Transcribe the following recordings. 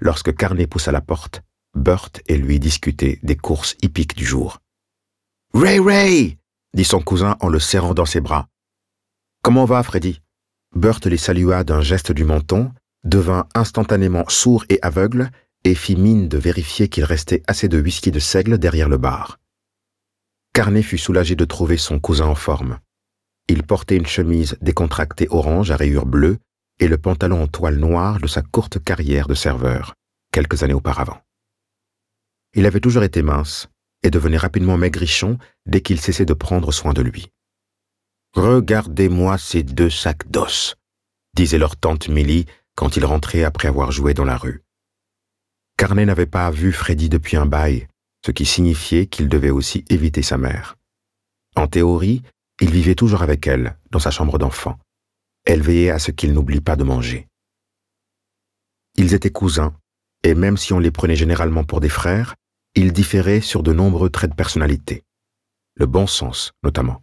lorsque Carnet poussa la porte, Burt et lui discutaient des courses hippiques du jour. Ray Ray dit son cousin en le serrant dans ses bras. Comment va, Freddy Burt les salua d'un geste du menton, devint instantanément sourd et aveugle et fit mine de vérifier qu'il restait assez de whisky de seigle derrière le bar. Carnet fut soulagé de trouver son cousin en forme. Il portait une chemise décontractée orange à rayures bleues et le pantalon en toile noire de sa courte carrière de serveur, quelques années auparavant. Il avait toujours été mince et devenait rapidement maigrichon dès qu'il cessait de prendre soin de lui. Regardez-moi ces deux sacs d'os, disait leur tante Millie quand il rentrait après avoir joué dans la rue. Carnet n'avait pas vu Freddy depuis un bail, ce qui signifiait qu'il devait aussi éviter sa mère. En théorie, il vivait toujours avec elle, dans sa chambre d'enfant, elle veillait à ce qu'il n'oublie pas de manger. Ils étaient cousins, et même si on les prenait généralement pour des frères, ils différaient sur de nombreux traits de personnalité. Le bon sens, notamment.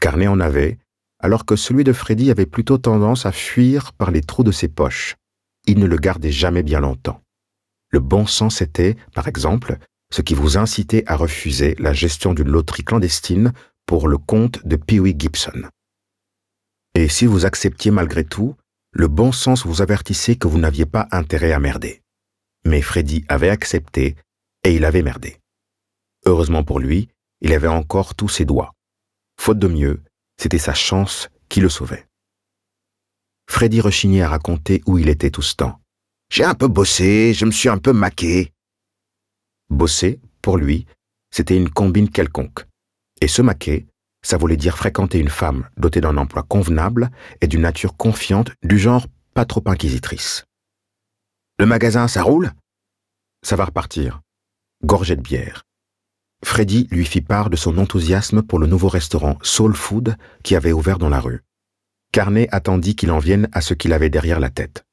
Carnet en avait, alors que celui de Freddy avait plutôt tendance à fuir par les trous de ses poches. Il ne le gardait jamais bien longtemps. Le bon sens était, par exemple, ce qui vous incitait à refuser la gestion d'une loterie clandestine pour le compte de Pee Gibson. Et si vous acceptiez malgré tout, le bon sens vous avertissait que vous n'aviez pas intérêt à merder. Mais Freddy avait accepté et il avait merdé. Heureusement pour lui, il avait encore tous ses doigts. Faute de mieux, c'était sa chance qui le sauvait. Freddy rechignait à raconter où il était tout ce temps. J'ai un peu bossé, je me suis un peu maqué. Bosser, pour lui, c'était une combine quelconque. Et se maquer, ça voulait dire fréquenter une femme dotée d'un emploi convenable et d'une nature confiante du genre pas trop inquisitrice. Le magasin, ça roule Ça va repartir. Gorgée de bière. Freddy lui fit part de son enthousiasme pour le nouveau restaurant Soul Food qui avait ouvert dans la rue. Carnet attendit qu'il en vienne à ce qu'il avait derrière la tête.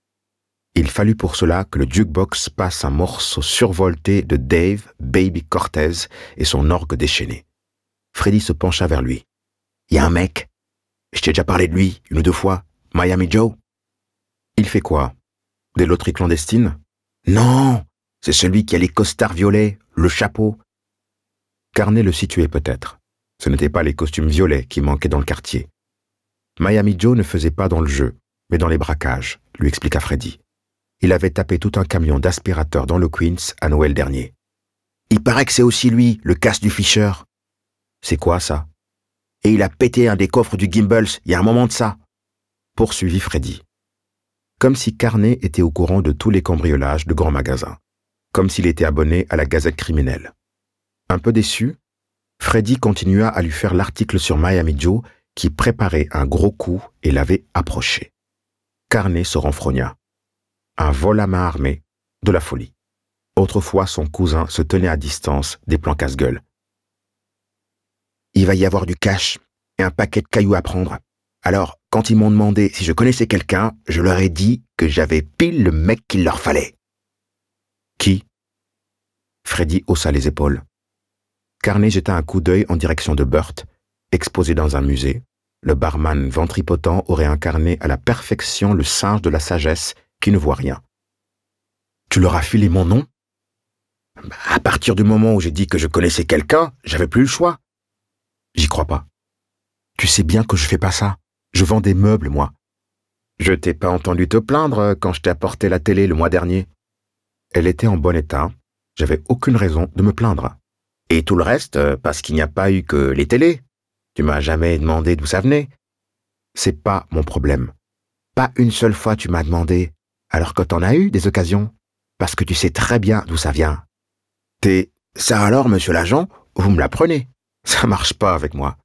Il fallut pour cela que le jukebox passe un morceau survolté de Dave Baby Cortez et son orgue déchaîné. Freddy se pencha vers lui. Y a un mec. Je t'ai déjà parlé de lui, une ou deux fois. Miami Joe. Il fait quoi Des loteries clandestines Non C'est celui qui a les costards violets, le chapeau. Carnet le situait peut-être. Ce n'étaient pas les costumes violets qui manquaient dans le quartier. Miami Joe ne faisait pas dans le jeu, mais dans les braquages, lui expliqua Freddy. Il avait tapé tout un camion d'aspirateurs dans le Queens à Noël dernier. Il paraît que c'est aussi lui, le casse du Fisher. C'est quoi ça Et il a pété un des coffres du Gimbals, il y a un moment de ça poursuivit Freddy. Comme si Carnet était au courant de tous les cambriolages de grands magasins. Comme s'il était abonné à la gazette criminelle. Un peu déçu, Freddy continua à lui faire l'article sur Miami Joe qui préparait un gros coup et l'avait approché. Carnet se renfrogna. Un vol à main armée, de la folie. Autrefois, son cousin se tenait à distance des plans casse-gueule il va y avoir du cash et un paquet de cailloux à prendre. Alors, quand ils m'ont demandé si je connaissais quelqu'un, je leur ai dit que j'avais pile le mec qu'il leur fallait. Qui Freddy haussa les épaules. Carnet jeta un coup d'œil en direction de Burt, exposé dans un musée. Le barman ventripotent aurait incarné à la perfection le singe de la sagesse qui ne voit rien. Tu leur as filé mon nom bah, À partir du moment où j'ai dit que je connaissais quelqu'un, j'avais plus le choix. J'y crois pas. Tu sais bien que je fais pas ça. Je vends des meubles, moi. Je t'ai pas entendu te plaindre quand je t'ai apporté la télé le mois dernier. Elle était en bon état. J'avais aucune raison de me plaindre. Et tout le reste, euh, parce qu'il n'y a pas eu que les télés. Tu m'as jamais demandé d'où ça venait. C'est pas mon problème. Pas une seule fois tu m'as demandé, alors que t'en as eu des occasions, parce que tu sais très bien d'où ça vient. T'es ça alors, monsieur l'agent, vous me l'apprenez. Ça marche pas avec moi.